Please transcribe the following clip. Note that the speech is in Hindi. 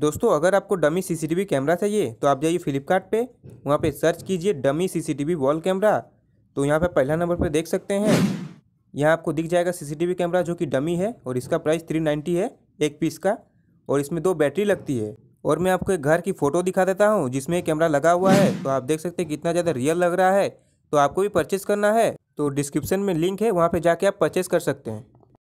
दोस्तों अगर आपको डमी सीसीटीवी कैमरा चाहिए तो आप जाइए फ्लिपकार्ट पे वहाँ पे सर्च कीजिए डमी सीसीटीवी वॉल कैमरा तो यहाँ पे पहला नंबर पे देख सकते हैं यहाँ आपको दिख जाएगा सीसीटीवी कैमरा जो कि डमी है और इसका प्राइस थ्री नाइन्टी है एक पीस का और इसमें दो बैटरी लगती है और मैं आपको एक घर की फ़ोटो दिखा देता हूँ जिसमें कैमरा लगा हुआ है तो आप देख सकते हैं कितना ज़्यादा रियल लग रहा है तो आपको भी परचेस करना है तो डिस्क्रिप्शन में लिंक है वहाँ पर जाके आप परचेज़ कर सकते हैं